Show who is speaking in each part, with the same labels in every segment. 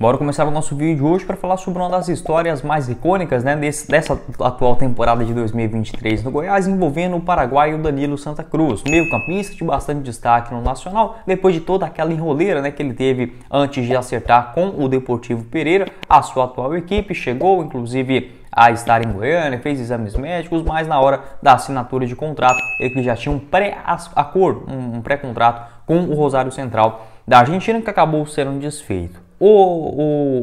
Speaker 1: Bora começar o nosso vídeo de hoje para falar sobre uma das histórias mais icônicas né, desse, dessa atual temporada de 2023 no Goiás, envolvendo o Paraguai e o Danilo Santa Cruz, meio-campista de bastante destaque no Nacional, depois de toda aquela enroleira né, que ele teve antes de acertar com o Deportivo Pereira, a sua atual equipe chegou, inclusive a estar em Goiânia, fez exames médicos, mas na hora da assinatura de contrato, ele já tinha um pré-acordo, um pré-contrato com o Rosário Central da Argentina, que acabou sendo desfeito o,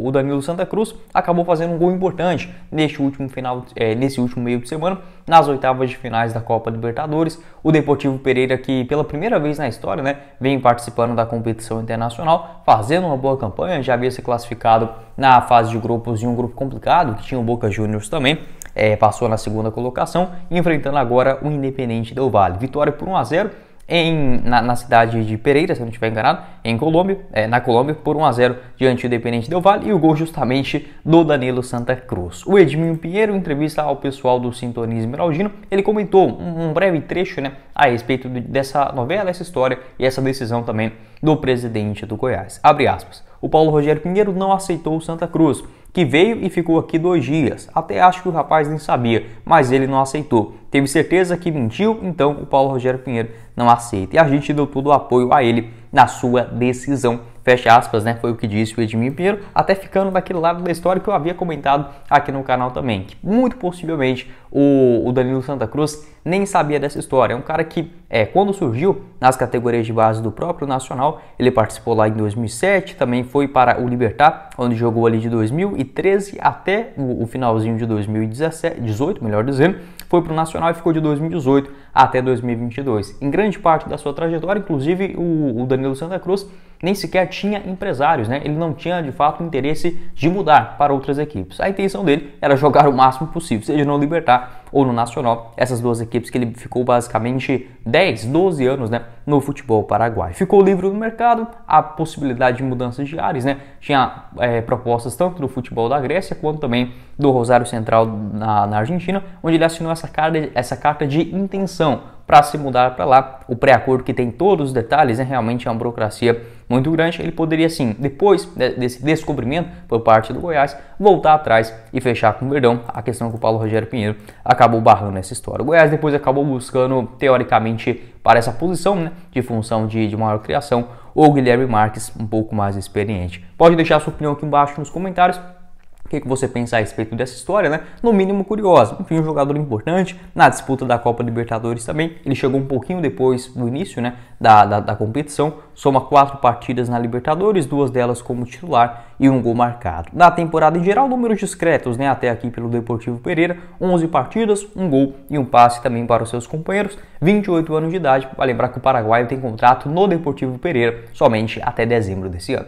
Speaker 1: o, o, Danilo Santa Cruz acabou fazendo um gol importante neste último final, é, nesse último meio de semana, nas oitavas de finais da Copa Libertadores. O Deportivo Pereira, que pela primeira vez na história né, vem participando da competição internacional, fazendo uma boa campanha, já havia se classificado na fase de grupos em um grupo complicado, que tinha o Boca Juniors também, é, passou na segunda colocação, enfrentando agora o Independente Del Vale. Vitória por 1 a 0 em, na, na, cidade de Pereira, se eu não estiver enganado, em Colômbia, é, na Colômbia, por 1 a 0 diante do Independente Del Vale e o gol justamente do Danilo Santa Cruz. O Edminho Pinheiro, em entrevista ao pessoal do Sintonismo Heraldino, ele comentou um, um, breve trecho né, a respeito dessa novela, essa história e essa decisão também do presidente do Goiás. Abre aspas. O Paulo Rogério Pinheiro não aceitou o Santa Cruz que veio e ficou aqui dois dias. Até acho que o rapaz nem sabia, mas ele não aceitou. Teve certeza que mentiu, então o Paulo Rogério Pinheiro não aceita. E a gente deu todo o apoio a ele na sua decisão. Fecha aspas, né? Foi o que disse o Edmir Pinheiro, até ficando daquele lado da história que eu havia comentado aqui no canal também. Que muito possivelmente o, o Danilo Santa Cruz nem sabia dessa história. É um cara que, é, quando surgiu nas categorias de base do próprio Nacional, ele participou lá em 2007, também foi para o Libertar, onde jogou ali de 2000 2013 até o finalzinho de 2018, melhor dizendo, foi para o Nacional e ficou de 2018 até 2022. Em grande parte da sua trajetória, inclusive o Danilo Santa Cruz nem sequer tinha empresários, né? Ele não tinha de fato interesse de mudar para outras equipes. A intenção dele era jogar o máximo possível, seja no Libertar ou no Nacional, essas duas equipes que ele ficou basicamente 10, 12 anos, né, no futebol paraguai. Ficou livre no mercado, a possibilidade de mudanças de áreas, né? Tinha é, propostas tanto do futebol da Grécia quanto também do Rosário Central na, na Argentina, onde ele assinou essa carta, essa carta de intenção para se mudar para lá. O pré-acordo que tem todos os detalhes, né, realmente é uma burocracia muito grande. Ele poderia sim, depois desse descobrimento por parte do Goiás, voltar atrás e fechar com o Verdão. A questão que o Paulo Rogério Pinheiro acabou barrando nessa história. O Goiás depois acabou buscando, teoricamente, para essa posição né, de função de, de maior criação, o Guilherme Marques, um pouco mais experiente. Pode deixar sua opinião aqui embaixo nos comentários. O que, que você pensa a respeito dessa história, né? No mínimo curiosa. Enfim, um jogador importante na disputa da Copa Libertadores também. Ele chegou um pouquinho depois do início, né? Da, da, da competição. Soma quatro partidas na Libertadores, duas delas como titular e um gol marcado. Na temporada em geral, números discretos, né? Até aqui pelo Deportivo Pereira: 11 partidas, um gol e um passe também para os seus companheiros. 28 anos de idade. Para lembrar que o Paraguai tem contrato no Deportivo Pereira somente até dezembro desse ano.